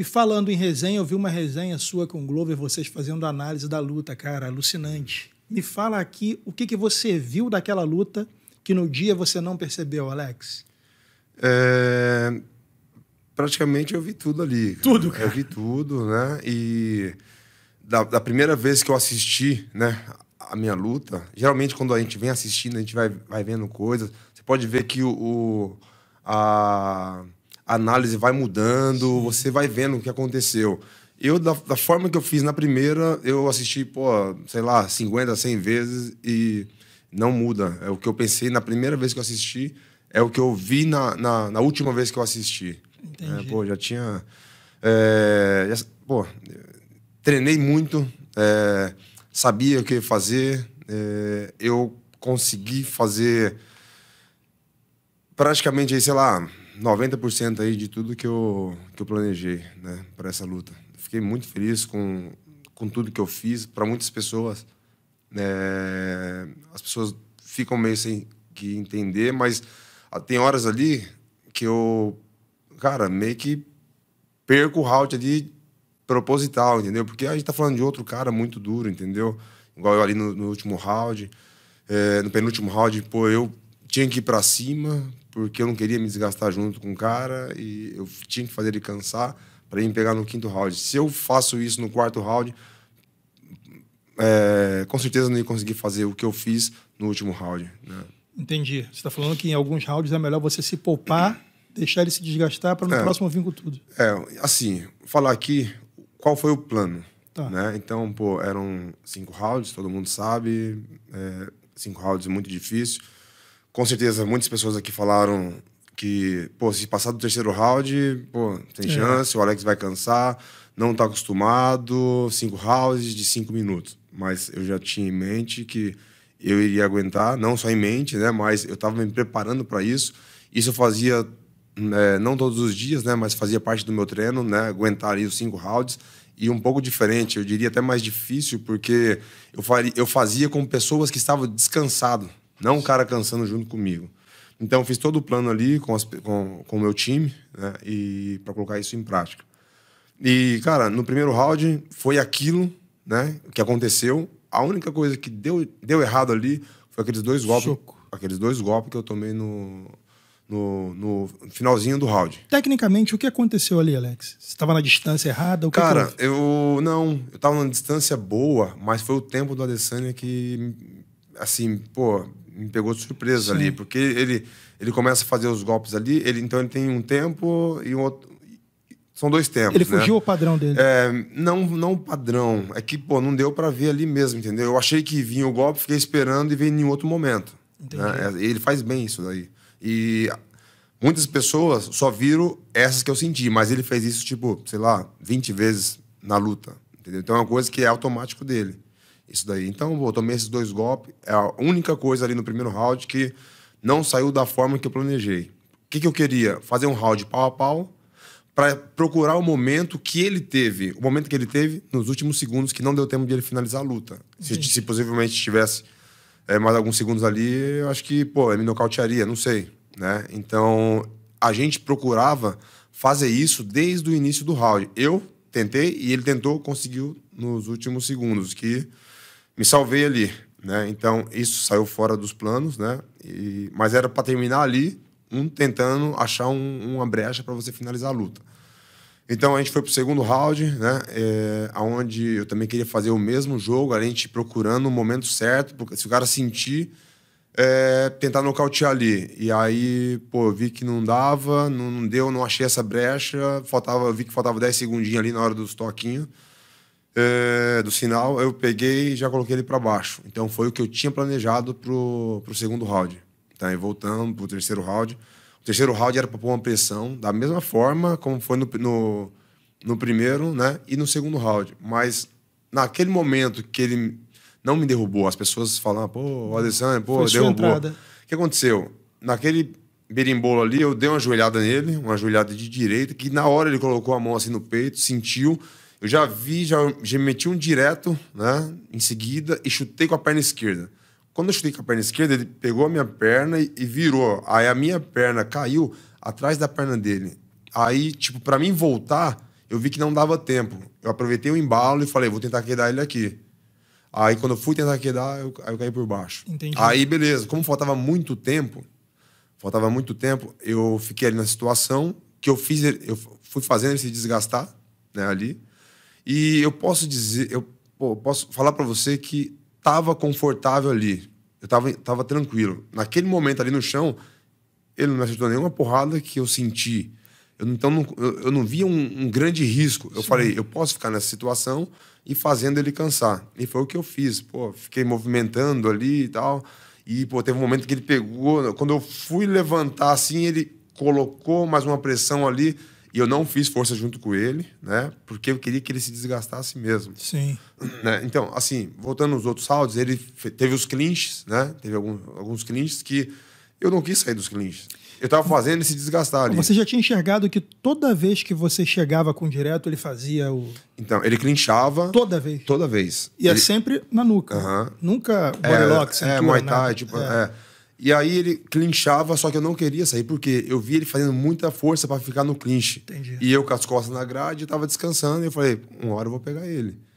E falando em resenha, eu vi uma resenha sua com o Glover, vocês fazendo análise da luta, cara, alucinante. Me fala aqui o que, que você viu daquela luta que no dia você não percebeu, Alex. É... Praticamente eu vi tudo ali. Cara. Tudo, cara. Eu vi tudo, né? E da, da primeira vez que eu assisti, né? a minha luta, geralmente quando a gente vem assistindo, a gente vai, vai vendo coisas. Você pode ver que o, o a, a análise vai mudando, Sim. você vai vendo o que aconteceu. Eu, da, da, forma que eu fiz na primeira, eu assisti, pô, sei lá, 50, 100 vezes e não muda. É o que eu pensei na primeira vez que eu assisti, é o que eu vi na, na, na última vez que eu assisti. É, Entendi. É, pô, já tinha. É, já, pô, treinei muito, é, sabia o que fazer, eh, eu consegui fazer praticamente, sei lá, 90% aí de tudo que eu, que eu planejei né, para essa luta. Fiquei muito feliz com, com tudo que eu fiz. Para muitas pessoas, é, as pessoas ficam meio sem que entender, mas ah, tem horas ali que eu, cara, meio que perco o round ali proposital, entendeu? Porque a gente tá falando de outro cara muito duro, entendeu? Igual eu ali no, no último round, é, no penúltimo round, pô, eu tinha que ir para cima, porque eu não queria me desgastar junto com o cara e eu tinha que fazer ele cansar para ele pegar no quinto round. Se eu faço isso no quarto round, é, com certeza não ia conseguir fazer o que eu fiz no último round. Né? Entendi. Você está falando que em alguns rounds é melhor você se poupar, deixar ele se desgastar para no é, próximo vir com tudo. É, assim, falar aqui qual foi o plano. Tá. Né? Então, pô, eram cinco rounds, todo mundo sabe, é, cinco rounds é muito difícil com certeza, muitas pessoas aqui falaram que, pô, se passar do terceiro round, pô, tem é. chance, o Alex vai cansar, não tá acostumado, cinco rounds de cinco minutos. Mas eu já tinha em mente que eu iria aguentar, não só em mente, né, mas eu estava me preparando para isso. Isso eu fazia, é, não todos os dias, né, mas fazia parte do meu treino, né, aguentar ali os cinco rounds. E um pouco diferente, eu diria até mais difícil, porque eu, faria, eu fazia com pessoas que estavam descansadas não um cara cansando junto comigo. Então, fiz todo o plano ali com, as, com, com o meu time né, e para colocar isso em prática. E, cara, no primeiro round foi aquilo né, que aconteceu. A única coisa que deu, deu errado ali foi aqueles dois golpes. Choco. Aqueles dois golpes que eu tomei no, no, no, finalzinho do round. Tecnicamente, o que aconteceu ali, Alex? Você estava na distância errada? O Cara, que eu não, eu estava na distância boa, mas foi o tempo do Adesanya que, assim, pô, me pegou de surpresa Sim. ali, porque ele, ele começa a fazer os golpes ali, ele, então ele tem um tempo e um outro. São dois tempos. Ele né? fugiu né? o padrão dele? É, não, não o padrão. É que, pô, não deu para ver ali mesmo, entendeu? Eu achei que vinha o golpe, fiquei esperando e veio em outro momento. Né? É, ele faz bem isso daí. E muitas pessoas só viram essas que eu senti, mas ele fez isso, tipo, sei lá, 20 vezes na luta. Entendeu? Então é uma coisa que é automático dele. Isso daí. Então, pô, tomei esses dois golpes. É a única coisa ali no primeiro round que não saiu da forma que eu planejei. O que, que eu queria? Fazer um round pau a pau para procurar o momento que ele teve, o momento que ele teve nos últimos segundos que não deu tempo de ele finalizar a luta. Se, se, possivelmente tivesse é, mais alguns segundos ali, eu acho que, pô, ele me nocautearia, não sei, né? Então, a gente procurava fazer isso desde o início do round. Eu tentei e ele tentou, conseguiu nos últimos segundos, que me salvei ali, né? Então isso saiu fora dos planos, né? E, mas era para terminar ali, um tentando achar um, uma brecha para você finalizar a luta. Então a gente foi para o segundo round, né? É, aonde eu também queria fazer o mesmo jogo, a gente procurando o momento certo, porque se o cara sentir é, tentar nocautear ali. E aí, pô, vi que não dava, não, não deu, não achei essa brecha. Faltava, vi que faltava 10 segundinhos ali na hora dos toquinhos é, do sinal, eu peguei e já coloquei ele para baixo. Então foi o que eu tinha planejado pro, pro segundo round. Tá? E voltando pro terceiro round. O terceiro round era para pôr uma pressão, da mesma forma como foi no, no, no primeiro, né? E no segundo round. Mas naquele momento que ele não me derrubou, as pessoas falam, pô, o Alessandro, pô, foi derrubou. O que aconteceu? Naquele berimbolo ali, eu dei uma joelhada nele, uma joelhada de direita, que na hora ele colocou a mão assim no peito, sentiu. Eu já vi, já, já meti um direto, né? Em seguida, e chutei com a perna esquerda. Quando eu chutei com a perna esquerda, ele pegou a minha perna e, e virou. Aí a minha perna caiu atrás da perna dele. Aí, tipo, para mim voltar, eu vi que não dava tempo. Eu aproveitei o embalo e falei, vou tentar quedar ele aqui. Aí quando eu fui tentar quedar, eu, eu caí por baixo. Entendi. Aí, beleza. Como faltava muito tempo, faltava muito tempo, eu fiquei ali na situação que eu fiz, eu fui fazendo ele se desgastar, né, ali. E eu posso dizer, eu pô, posso falar para você que tava confortável ali. Eu tava, tava tranquilo. Naquele momento ali no chão, ele não me acertou nenhuma porrada que eu senti. Eu, então, não, eu, eu, não via um, um grande risco. Eu Sim. falei, eu posso ficar nessa situação e fazendo ele cansar. E foi o que eu fiz. Pô, fiquei movimentando ali e tal. E, pô, teve um momento que ele pegou. Quando eu fui levantar assim, ele colocou mais uma pressão ali e eu não fiz força junto com ele, né? Porque eu queria que ele se desgastasse mesmo. Sim. Né? Então, assim, voltando nos outros rounds, ele teve os clinches, né? Teve alguns, alguns clinches que eu não quis sair dos clinches. Eu estava fazendo ele se desgastar ali. Você já tinha enxergado que toda vez que você chegava com direto, ele fazia o. Então, ele clinchava. Toda vez. Toda vez. E é ele... é sempre na nuca. Uh -huh. Nunca body é, lock, É, muay thai, tipo. É. É. E aí ele clinchava, só que eu não queria sair, porque eu vi ele fazendo muita força para ficar no clinch. Entendi. E eu com as costas na grade, tava descansando, e eu falei, uma hora eu vou pegar ele.